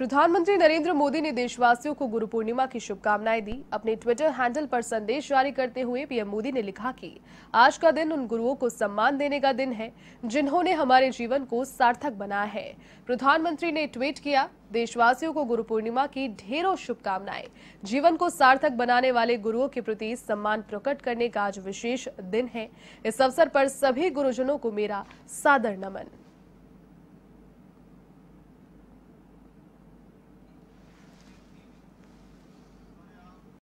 प्रधानमंत्री नरेंद्र मोदी ने देशवासियों को गुरु पूर्णिमा की शुभकामनाएं दी अपने ट्विटर हैंडल पर संदेश जारी करते हुए पीएम मोदी ने लिखा कि आज का दिन उन गुरुओं को सम्मान देने का दिन है जिन्होंने हमारे जीवन को सार्थक बनाया है प्रधानमंत्री ने ट्वीट किया देशवासियों को गुरु पूर्णिमा की ढेरों शुभकामनाएं जीवन को सार्थक बनाने वाले गुरुओं के प्रति सम्मान प्रकट करने का आज विशेष दिन है इस अवसर पर सभी गुरुजनों को मेरा सादर नमन